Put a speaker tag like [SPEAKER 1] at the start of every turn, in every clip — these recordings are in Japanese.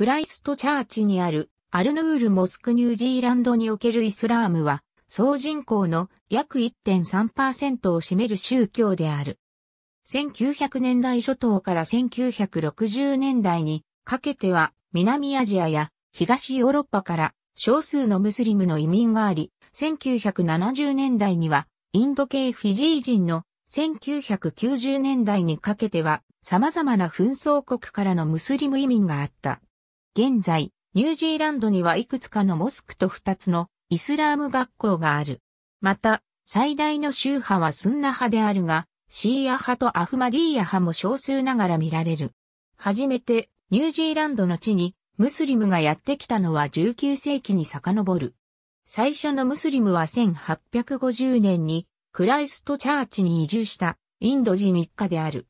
[SPEAKER 1] クライストチャーチにあるアルヌールモスクニュージーランドにおけるイスラームは、総人口の約1.3%を占める宗教である。1900年代初頭から1960年代にかけては南アジアや東ヨーロッパから少数のムスリムの移民があり、1970年代にはインド系フィジー人の1990年代にかけては様々な紛争国からのムスリム移民があった。現在、ニュージーランドにはいくつかのモスクと2つのイスラーム学校がある。また、最大の宗派はスンナ派であるが、シーア派とアフマディーヤ派も少数ながら見られる。初めて、ニュージーランドの地にムスリムがやってきたのは19世紀に遡る。最初のムスリムは1850年にクライストチャーチに移住したインド人一家である。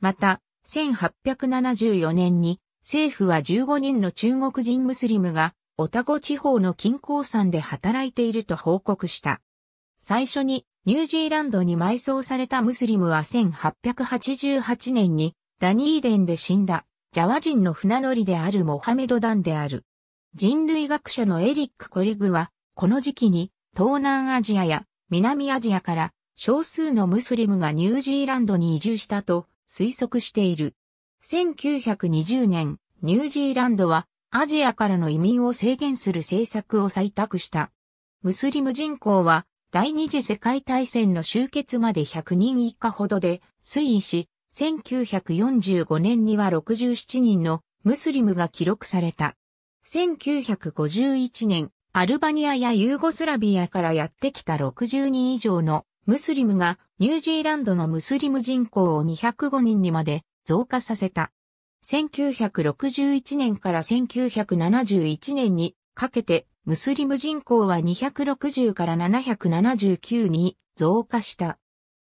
[SPEAKER 1] また、1874年に政府は15人の中国人ムスリムが、オタゴ地方の金鉱山で働いていると報告した。最初にニュージーランドに埋葬されたムスリムは1888年にダニーデンで死んだジャワ人の船乗りであるモハメド・ダンである。人類学者のエリック・コリグはこの時期に東南アジアや南アジアから少数のムスリムがニュージーランドに移住したと推測している。1920年、ニュージーランドはアジアからの移民を制限する政策を採択した。ムスリム人口は第二次世界大戦の終結まで100人以下ほどで推移し、1945年には67人のムスリムが記録された。1951年、アルバニアやユーゴスラビアからやってきた60人以上のムスリムがニュージーランドのムスリム人口を205人にまで増加させた。1961年から1971年にかけてムスリム人口は260から779に増加した。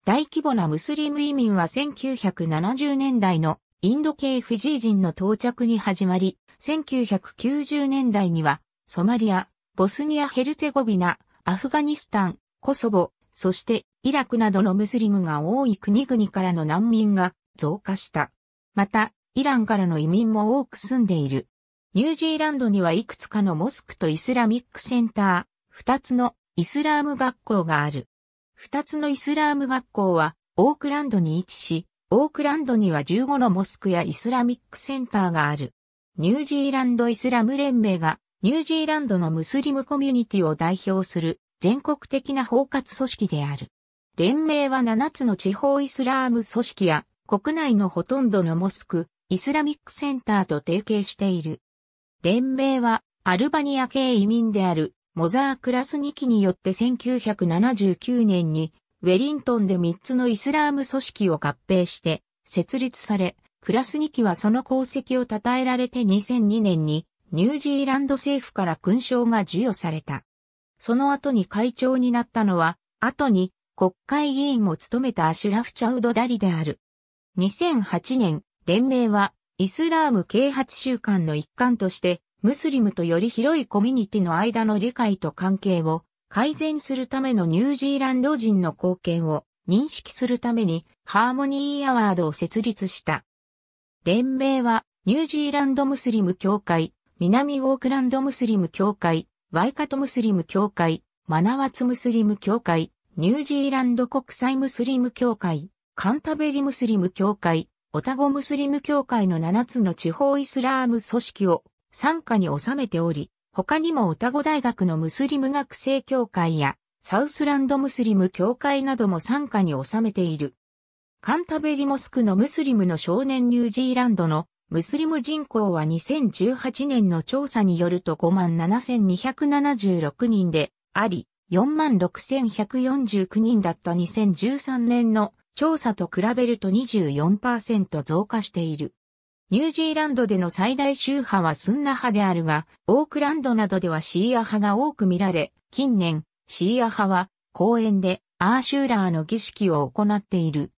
[SPEAKER 1] 大規模なムスリム移民は1970年代のインド系フィジー人の到着に始まり、1990年代にはソマリア、ボスニア・ヘルツェゴビナ、アフガニスタン、コソボ、そしてイラクなどのムスリムが多い国々からの難民が増加した。また、イランからの移民も多く住んでいる。ニュージーランドにはいくつかのモスクとイスラミックセンター、二つのイスラーム学校がある。二つのイスラーム学校はオークランドに位置し、オークランドには15のモスクやイスラミックセンターがある。ニュージーランドイスラム連盟がニュージーランドのムスリムコミュニティを代表する全国的な包括組織である。連盟は7つの地方イスラーム組織や国内のほとんどのモスク、イスラミックセンターと提携している。連盟は、アルバニア系移民である、モザー・クラスニキによって1979年に、ウェリントンで3つのイスラーム組織を合併して、設立され、クラスニキはその功績を称えられて2002年に、ニュージーランド政府から勲章が授与された。その後に会長になったのは、後に国会議員も務めたアシュラフ・チャウド・ダリである。2008年、連盟はイスラーム啓発週間の一環として、ムスリムとより広いコミュニティの間の理解と関係を改善するためのニュージーランド人の貢献を認識するためにハーモニーアワードを設立した。連盟はニュージーランドムスリム協会、南ウォークランドムスリム協会、ワイカトムスリム協会、マナワツムスリム協会、ニュージーランド国際ムスリム協会、カンタベリムスリム教会、オタゴムスリム教会の7つの地方イスラーム組織を参加に収めており、他にもオタゴ大学のムスリム学生協会やサウスランドムスリム協会なども参加に収めている。カンタベリモスクのムスリムの少年ニュージーランドのムスリム人口は2018年の調査によると57,276人であり、46,149人だった2013年の調査と比べると24%増加している。ニュージーランドでの最大宗派はスンナ派であるが、オークランドなどではシーア派が多く見られ、近年、シーア派は公園でアーシューラーの儀式を行っている。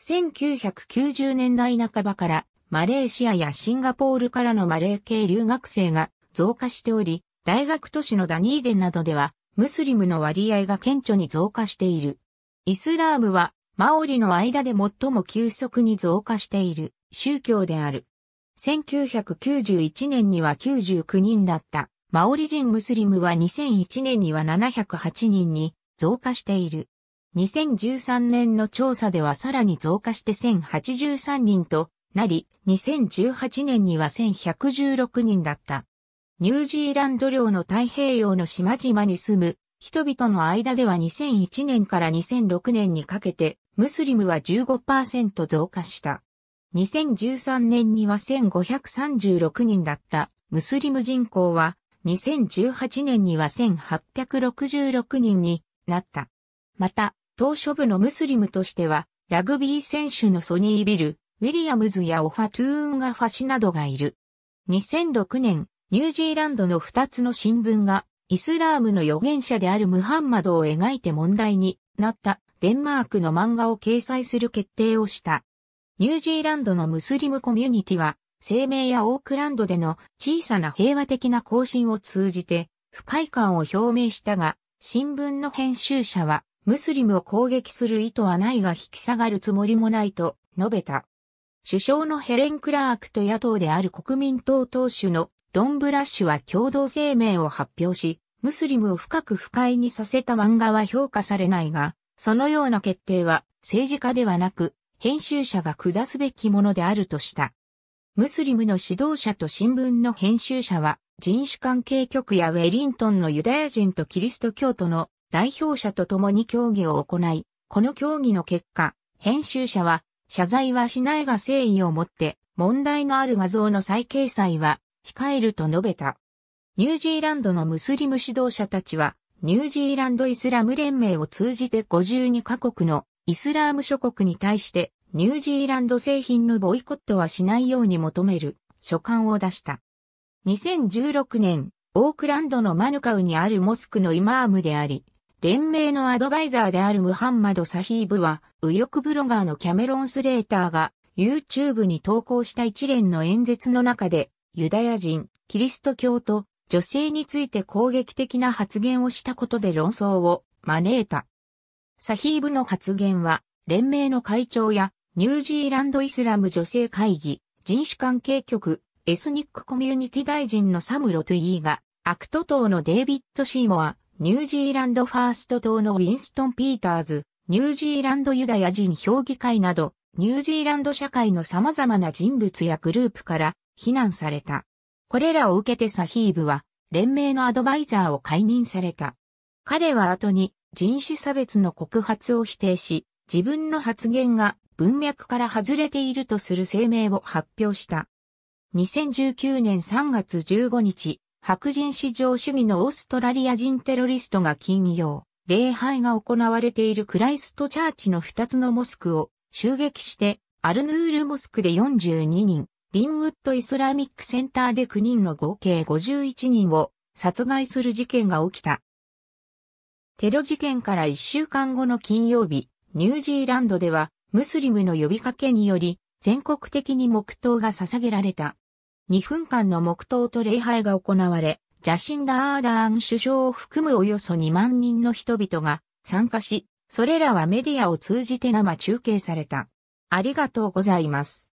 [SPEAKER 1] 1990年代半ばからマレーシアやシンガポールからのマレー系留学生が増加しており、大学都市のダニーデンなどではムスリムの割合が顕著に増加している。イスラームはマオリの間で最も急速に増加している宗教である。1991年には99人だったマオリ人ムスリムは2001年には708人に増加している。2013年の調査ではさらに増加して1083人となり、2018年には1116人だった。ニュージーランド領の太平洋の島々に住む人々の間では2001年から2006年にかけてムスリムは15%増加した。2013年には1536人だったムスリム人口は2018年には1866人になった。また、当初部のムスリムとしては、ラグビー選手のソニー・ビル、ウィリアムズやオファトゥーンガファシなどがいる。2006年、ニュージーランドの2つの新聞が、イスラームの預言者であるムハンマドを描いて問題になったデンマークの漫画を掲載する決定をした。ニュージーランドのムスリムコミュニティは、声明やオークランドでの小さな平和的な行進を通じて、不快感を表明したが、新聞の編集者は、ムスリムを攻撃する意図はないが引き下がるつもりもないと述べた。首相のヘレン・クラークと野党である国民党党首のドン・ブラッシュは共同声明を発表し、ムスリムを深く不快にさせた漫画は評価されないが、そのような決定は政治家ではなく編集者が下すべきものであるとした。ムスリムの指導者と新聞の編集者は人種関係局やウェリントンのユダヤ人とキリスト教徒の代表者と共に協議を行い、この協議の結果、編集者は謝罪はしないが誠意をもって問題のある画像の再掲載は控えると述べた。ニュージーランドのムスリム指導者たちはニュージーランドイスラム連盟を通じて52カ国のイスラーム諸国に対してニュージーランド製品のボイコットはしないように求める書簡を出した。2016年、オークランドのマヌカウにあるモスクのイマームであり、連盟のアドバイザーであるムハンマド・サヒーブは、右翼ブロガーのキャメロン・スレーターが YouTube に投稿した一連の演説の中で、ユダヤ人、キリスト教と女性について攻撃的な発言をしたことで論争を招いた。サヒーブの発言は、連盟の会長や、ニュージーランドイスラム女性会議、人種関係局、エスニックコミュニティ大臣のサムロトゥイーが、アクト党のデイビッド・シーモア、ニュージーランドファースト党のウィンストン・ピーターズ、ニュージーランドユダヤ人評議会など、ニュージーランド社会の様々な人物やグループから非難された。これらを受けてサヒーブは、連盟のアドバイザーを解任された。彼は後に人種差別の告発を否定し、自分の発言が文脈から外れているとする声明を発表した。2019年3月15日、白人至上主義のオーストラリア人テロリストが金曜、礼拝が行われているクライストチャーチの2つのモスクを襲撃して、アルヌールモスクで42人、リンウッド・イスラミック・センターで9人の合計51人を殺害する事件が起きた。テロ事件から1週間後の金曜日、ニュージーランドでは、ムスリムの呼びかけにより、全国的に黙祷が捧げられた。2分間の黙祷と礼拝が行われ、ジャシンダー・アーダーン首相を含むおよそ2万人の人々が参加し、それらはメディアを通じて生中継された。ありがとうございます。